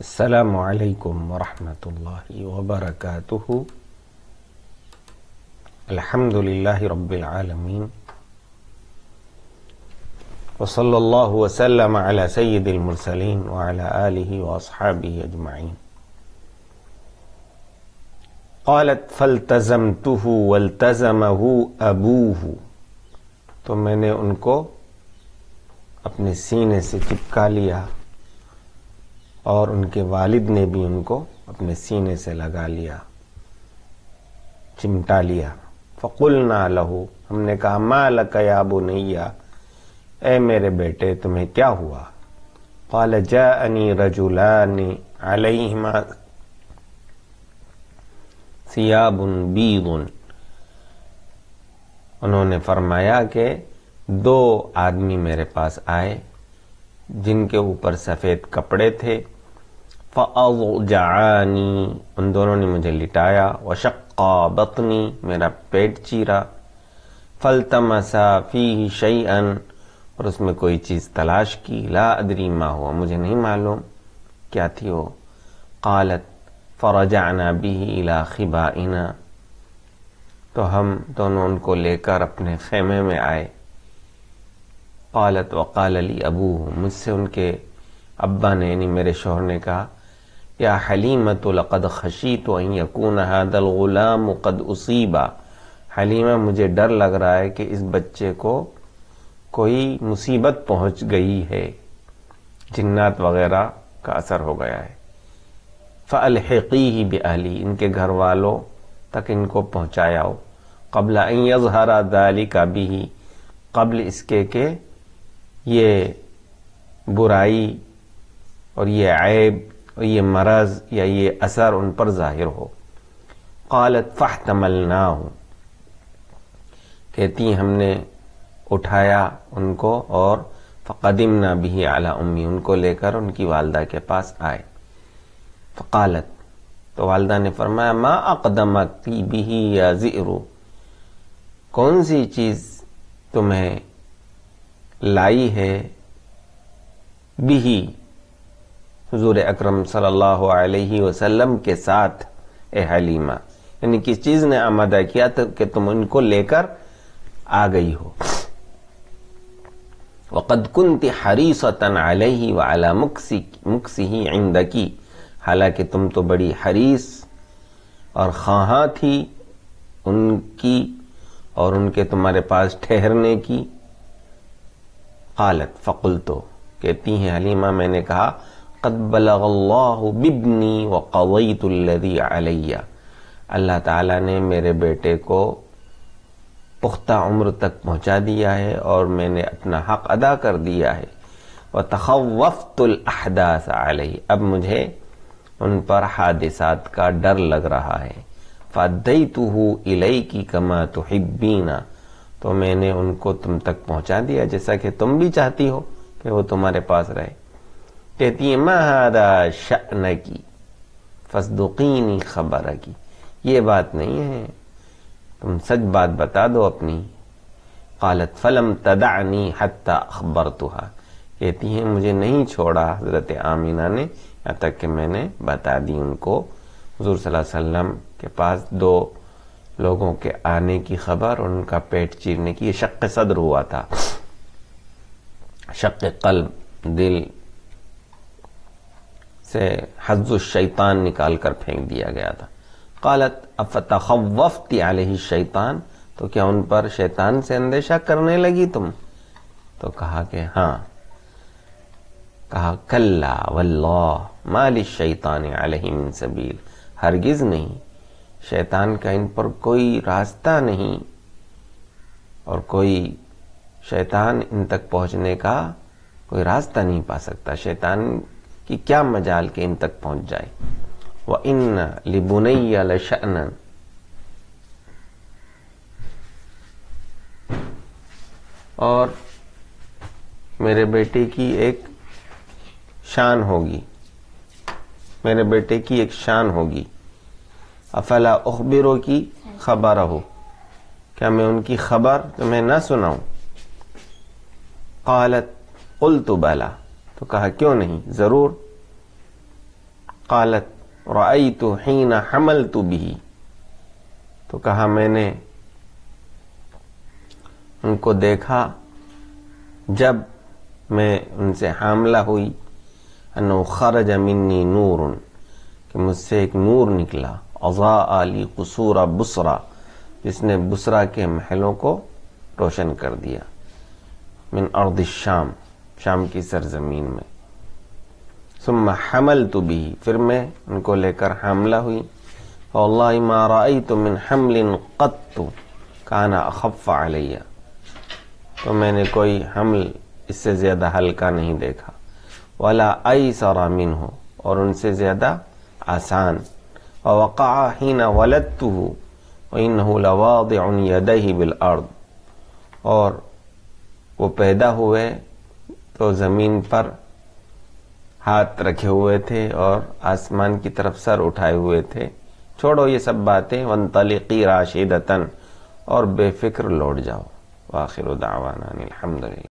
السلام عليكم ورحمة الله وبركاته الحمد لله رب العالمين وصلى الله وسلم على سيد المرسلين وعلى آله وأصحابه أجمعين قالت فالتزمته والتزمه أبوه تو میں نے ان کو اپنے سینے سے چپکا لیا और उनके वालिद ने भी उनको अपने सीने से लगा लिया चिमटा लिया फ़कुल ना लहू हमने कहा माँ लकयाबो नैया ए मेरे बेटे तुम्हें क्या हुआ कल जनी रजुलानी सियाबुन बीगुन उन्होंने फरमाया कि दो आदमी मेरे पास आए जिनके ऊपर सफ़ेद कपड़े थे फ़ानी उन दोनों ने मुझे लिटाया व शक्का बतनी मेरा पेट चीरा तमसा फ़ी शयन और उसमें कोई चीज़ तलाश की ला अदरी माँ हुआ मुझे नहीं मालूम क्या थी वो कालत फ़रजाना भी इला खिबाइना तो हम दोनों उनको लेकर अपने खेमे में आए कालत वकाल अली अबू मुझसे उनके अब्बा ने यानी मेरे शोहर ने कहा या हलीमत लक़द खशी तो यकून हादल ग़ुलाम कद उसीबा हलीमा मुझे डर लग रहा है कि इस बच्चे को कोई मुसीबत पहुंच गई है जिन्नात वगैरह का असर हो गया है फ़लहकी ही भी बहली इनके घर वालों तक इनको पहुँचायाओ कबल यजहरा दाली का भी ही कबल इसके के ये बुराई और ये ऐब और ये मरज या ये असर उन पर जाहिर हो कालत फ़ाह तमलना हूँ कहती हमने उठाया उनको और फ़कदम ना भी आला उम्मी उनको लेकर उनकी वालदा के पास आए फ़कालत तो वालदा ने फरमाया माँ अकदमती भी या ज़ीरो कौन सी चीज़ तुम्हें लाई है बिही हजूर अक्रम सल्लाम के साथ ए हलीमा यानी किस चीज ने आमादा किया तो कि तुम उनको लेकर आ गई हो वक़द कुंत हरी हरीस अलही वाला मुक्सी मुक्सी ही आइंदकी हालांकि तुम तो बड़ी हरीस और खां थी उनकी और उनके तुम्हारे पास ठहरने की हालत फ़कुल तो कहती हैं हलीमा मैंने कहा कद बिबनी व कवैतुल्लदी अलैया अल्लाह ताला ने मेरे बेटे को पुख्ता उम्र तक पहुंचा दिया है और मैंने अपना हक अदा कर दिया है व तखवफ़तुलहदास आलही अब मुझे उन पर हादिसात का डर लग रहा है फ़दई तुहू इलई की कमा तो हिब्बीना तो मैंने उनको तुम तक पहुंचा दिया जैसा कि तुम भी चाहती हो कि वो तुम्हारे पास रहे कहती है महादा शान की फसदुकी खबर की ये बात नहीं है तुम सच बात बता दो अपनी कालत फलम तदानी हत्ता अखबर तुहा कहती है मुझे नहीं छोड़ा हजरत आमीना ने यहाँ तक कि मैंने बता दी उनको हजूर वसल्लम के पास दो लोगों के आने की खबर और उनका पेट चीरने की ये शक सदर हुआ था शक कल दिल से शैतान निकाल कर फेंक दिया गया था कालत अफतवफ्ती आलही शैतान तो क्या उन पर शैतान से अंदेशा करने लगी तुम तो कहा कि हाँ कहा कल्ला वल्लाह माली शैतान आलही सबील हरगिज नहीं शैतान का इन पर कोई रास्ता नहीं और कोई शैतान इन तक पहुंचने का कोई रास्ता नहीं पा सकता शैतान कि क्या मजाल के इन तक पहुंच जाए वह इन लिबुनैया लशन और मेरे बेटे की एक शान होगी मेरे बेटे की एक शान होगी अफला उखबिरों की खबर हो क्या मैं उनकी खबर तुम्हें ना सुनाऊं कालत उल तो बला तो कहा क्यों नहीं ज़रूर कालत रई तो हीना हमल तो भी तो कहा मैंने उनको देखा जब मैं उनसे हमला हुई अनोखर जमीनी मिन्नी नूर कि मुझसे एक नूर निकला अज़ा अली कसूरा बसरा जिसने बसरा के महलों को रोशन कर दिया मिन अर्द शाम शाम की सरजमीन में सुम्मा हमल तो भी फिर मैं उनको लेकर हमला हुई और माराई तो मिन हमलिन कत्तु काना अखफ़ा अलैया तो मैंने कोई हमल इससे ज़्यादा हल्का नहीं देखा वाला आई सारा मिन हो और उनसे ज़्यादा आसान और वक़ा ही न वलत हो इन लवाद उन यद ही बिल और वो पैदा हुए तो जमीन पर हाथ रखे हुए थे और आसमान की तरफ सर उठाए हुए थे छोड़ो ये सब बातें वन तलीकी राशिदतन और बेफिक्र लौट जाओ आखिर दावाना अलहमदिल्ला